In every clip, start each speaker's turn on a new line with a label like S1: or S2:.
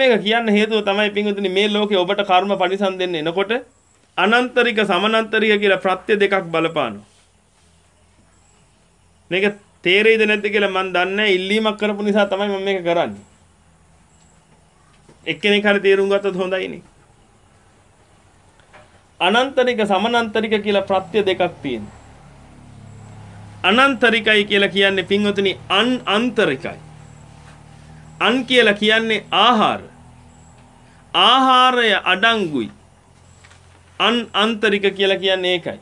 S1: මේක කියන්න හේතුව තමයි පින්විතනි මේ ලෝකේ ඔබට කර්ම පරිසම් දෙන්න එනකොට අනන්තරික සමනන්තරික කියලා ප්‍රත්‍ය දෙකක් බලපානවා. මේක තේරෙයිද නැද්ද කියලා මම දන්නේ ඉල්ලීමක් කරපු නිසා තමයි මම මේක කරන්නේ. එක්කෙනෙක් හරි තේරුම් ගත්තොත් හොඳයිනේ. අනන්තරික සමනන්තරික කියලා ප්‍රත්‍ය දෙකක් තියෙනවා. අනන්තරිකයි කියලා කියන්නේ පින්වතුනි අන් අන්තරිකයි. අන් කියලා කියන්නේ ආහාර. ආහාරය අඩංගුයි. අන් අන්තරික කියලා කියන්නේ ඒකයි.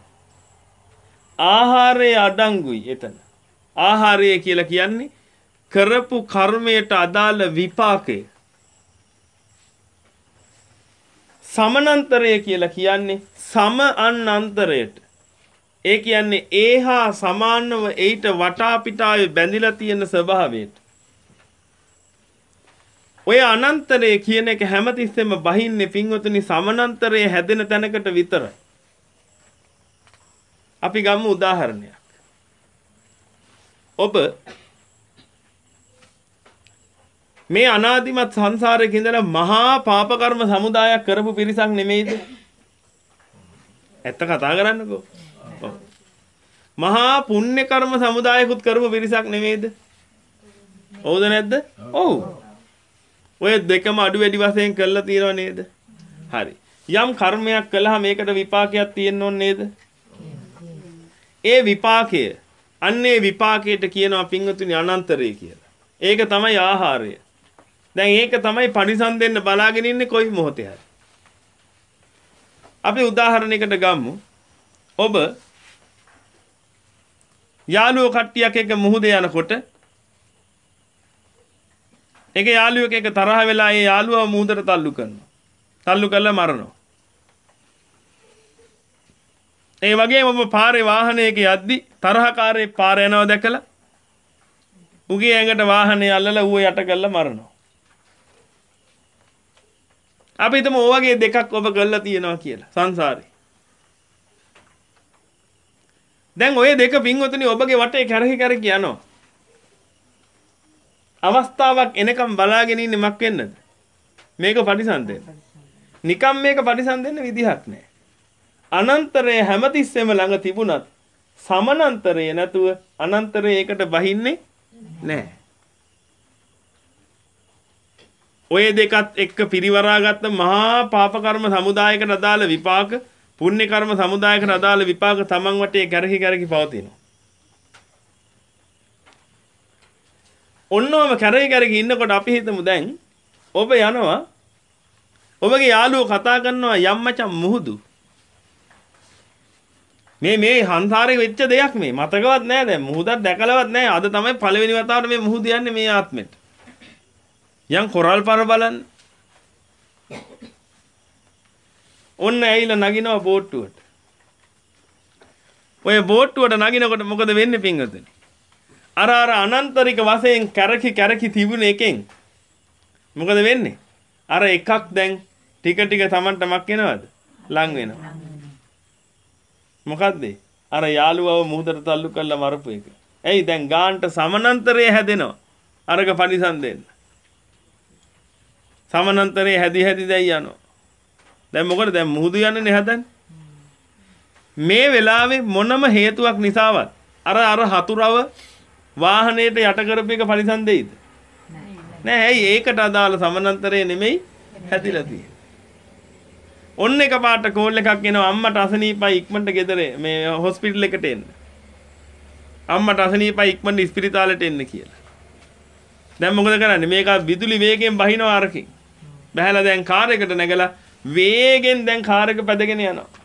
S1: ආහාරය අඩංගුයි එතන. ආහාරය කියලා කියන්නේ කරපු කර්මයට අදාළ විපාකය. සමනන්තරය කියලා කියන්නේ සම අන් අන්තරයට. ඒ කියන්නේ ඒහා සමානව ඒට වටා පිටාවේ බැඳිලා තියෙන ස්වභාවයට. ඔය අනන්තරය කියන එක හැමතිස්සෙම බහින්නේ පින්වතුනි සමනන්තරයේ හැදෙන තැනකට විතර. අපි ගමු උදාහරණයක්. ඔබ මේ අනාදිමත් සංසාරයක ඉඳලා මහා පාප කර්ම සමුදායක් කරපු පිරිසක් නෙමෙයිද? ඇත්ත කතා කරන්නකෝ. මහා පුණ්‍ය කර්ම සමුදායකුත් කරපු පිරිසක් නෙමෙයිද? ඔව්ද නැද්ද? ඔව්. ඔය දෙකම අඩු වැඩි වශයෙන් කරලා තියෙනව නේද? හරි. යම් කර්මයක් කළා මේකට විපාකයක් තියෙන්න ඕන නේද? ඒ විපාකය අන්නේ විපාකයට කියනවා පින්වතුනි අනන්තරය කියලා. ඒක තමයි ආහාරය. දැන් ඒක තමයි පරිසම් දෙන්න බලාගෙන ඉන්නේ කොයි මොහොතේ හරි. අපි උදාහරණයකට ගමු. ඔබ යාළුවෝ කට්ටියක් එක්ක මුහුද යනකොට එක යාළුවෙක් එක තරහ වෙලා ඒ යාළුවා මූදට තල්ලු කරනවා. තල්ලු කරලා මරනවා. ඒ වගේම ඔබ පාරේ වාහනයක යද්දි තරහකාරයෙක් පාර යනවා දැකලා උගේ ඇඟට වාහනේ අල්ලලා ඌව යට කරලා මරනවා. අපි හිතමු ඔය වගේ දෙකක් ඔබ කරලා තියෙනවා කියලා සංසාරේ. දැන් ওই දෙක පින්වතුනි ඔබගේ වටේ කැරහි කැරකි යනවා. අවස්ථාවක් එනකම් බලාගෙන ඉන්නේ මක් වෙන්නද? මේක පරිසන්දෙන්න. නිකම් මේක පරිසන්දෙන්න විදිහක් නැහැ. අනන්තරය හැමතිස්සෙම ළඟ තිබුණත් සමනන්තරය නැතුව අනන්තරය ඒකට බහින්නේ නැහැ. ඔය දෙකත් එක්ක පිරිවරාගත්ත මහා පාප කර්ම සමුදායකට අදාළ විපාක, පුණ්‍ය කර්ම සමුදායකට අදාළ විපාක තමන් වටේ කැරහි කැරහි පවතිනවා. ඔන්නෝම කැරේ කැරේ ඉන්නකොට අපි හිතමු දැන් ඔබ යනවා ඔබගේ යාළුවෝ කතා කරනවා යම් මචං මුහුදු මේ මේ හන්තරේ වෙච්ච දෙයක් මේ මතකවත් නෑ දැන් මුහුදක් දැකලවත් නෑ අද තමයි පළවෙනි වතාවට මේ මුහුදු යන්නේ මේ ආත්මෙට යම් කොරල් පර බලන්න ඔන්න ඇවිල්ලා නගිනවා බෝට්ටුවට ඔය බෝට්ටුවට නගිනකොට මොකද වෙන්නේ පින්වතුනි අර අර අනන්තරික වශයෙන් කැරකි කැරකි තිබුණ එකෙන් මොකද වෙන්නේ? අර එකක් දැන් ටික ටික Tamanට මක් වෙනවද? ලං වෙනවා. මොකද්ද? අර යාළුවව මුහුදට තල්ලු කරලා මරපු එක. ඇයි දැන් ගාන්ට සමනන්තරය හැදෙනවා. අරක පරිසම් දෙන්න. සමනන්තරේ හැදි හැදි දැන් යනවා. දැන් මොකද දැන් මුහුදු යන්නේ හදන්නේ? මේ වෙලාවේ මොනම හේතුවක් නිසාවත් අර අර හතුරව වාහනයට යට කරපු එක පරිසම් දෙයිද? නෑ. ඇයි ඒකට අදාළ සමානතරය නෙමෙයි හැදිලා තියෙන්නේ. ඔන්න එකපාරට කෝල් එකක් එනවා අම්මට අසනීපයි ඉක්මනට ගෙදර මේ හොස්පිටල් එකට එන්න. අම්මට අසනීපයි ඉක්මනට ඉස්පිරිතාලෙට එන්න කියලා. දැන් මොකද කරන්නේ? මේක විදුලි වේගයෙන් බහිනවා අරකින්. බහැලා දැන් කාර් එකට නැගලා වේගෙන් දැන් කාර් එක පැදගෙන යනවා.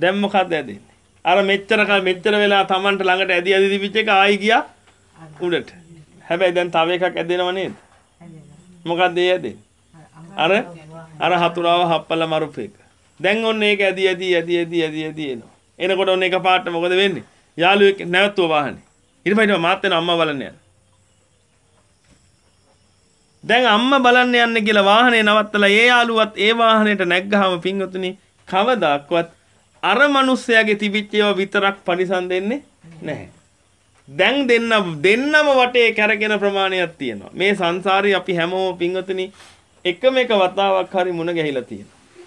S1: දැන් මොකක්ද ඇදෙන්නේ? අර මෙච්චරකල් මෙච්චර වෙලා Tamanට ළඟට ඇදි ඇදි තිබිච්ච එක ආයි ගියා උඩට. හැබැයි දැන් තව එකක් ඇදෙනව නේද? මොකක්ද ඒ ඇදෙන්නේ? අර අර හතුරාව හප්පල මරුපේක. දැන් ඔන්න ඒක ඇදි ඇදි ඇදි ඇදි ඇදි ඇදි එනවා. එනකොට ඔන්න එක පාට මොකද වෙන්නේ? යාළුවෙක් නැවතුව වාහනේ. ඊට පස්සේ මාත් වෙන අම්මා බලන්න යනවා. දැන් අම්මා බලන්න යන්න කියලා වාහනේ නවත්තලා ඒ යාළුවත් ඒ වාහනේට නැග්ගාම පින්වතුනි කවදාක්වත් අර මිනිස්සයාගේ තිබිච්ච ඒවා විතරක් පරිසම් දෙන්නේ නැහැ. දැන් දෙන්න දෙන්නම වටේ කැරගෙන ප්‍රමාණයක් තියෙනවා. මේ සංසාරේ අපි හැමෝම පින්වතුනි එකම එක වතාවක් හරි මුණ ගැහිලා තියෙනවා.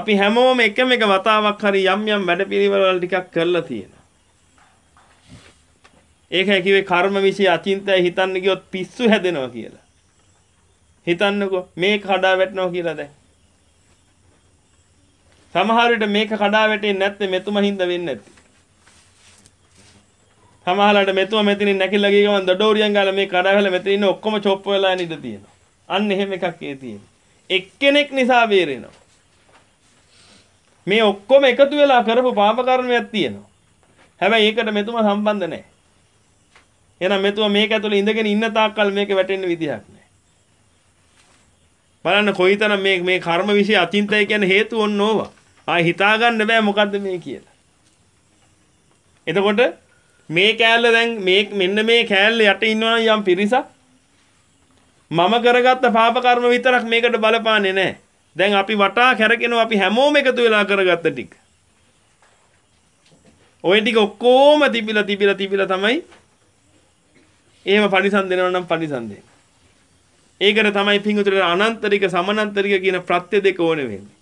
S1: අපි හැමෝම එකම එක වතාවක් හරි යම් යම් වැඩපිළිවෙල ටිකක් කරලා තියෙනවා. ඒකයි කිව්වේ කර්ම විශ්ය අචින්තය හිතන්න ගියොත් පිස්සු හැදෙනවා කියලා. හිතන්නකෝ මේ කඩා වැටෙනවා කියලා දැන්. සමහර විට මේක කඩා වැටෙන්නේ නැත්නම් මෙතුම හින්දා වෙන්නේ නැති. සමහරලාට මෙතුම මෙතනින් නැකිලා ගිය ගමන් දඩෝරියන් ගාලා මේ කඩා වැල මෙතන ඉන්න ඔක්කොම චොප් වෙලා යන ඉඩ තියෙනවා. අන්න එහෙම එකක් ඒ තියෙන්නේ. එක්කෙනෙක් නිසා බේරෙනවා. මේ ඔක්කොම එකතු වෙලා කරපු පාප කර්මයක් තියෙනවා. හැබැයි ඒකට මෙතුම සම්බන්ධ නැහැ. එහෙනම් මෙතුම මේක ඇතුලේ ඉඳගෙන ඉන්න තාක්කල් මේක වැටෙන්න විදිහක් නැහැ. බලන්න කොයිතරම් මේ මේ කර්ම વિશે අචින්තය කියන හේතු ඔන්න ඕවා. ආයි හිතාගන්න බෑ මොකද්ද මේ කියලා. එතකොට මේ කෑල්ල දැන් මේ මෙන්න මේ කෑල්ල යට ඉන්නවා යම් පිරිසක් මම කරගත්ත පාප කර්ම විතරක් මේකට බලපාන්නේ නැහැ. දැන් අපි වටා කැරකෙනවා අපි හැමෝම එකතු වෙලා කරගත්ත ටික. ওই ටික ඔක්කොම තිබිලා තිබිලා තිබිලා තමයි එහෙම පරිසන්දෙනවා නම් පරිසන්දේ. ඒකට තමයි පිංගුතුරේ අනන්තරික සමනන්තරික කියන ප්‍රත්‍ය දෙක ඕනේ වෙන්නේ.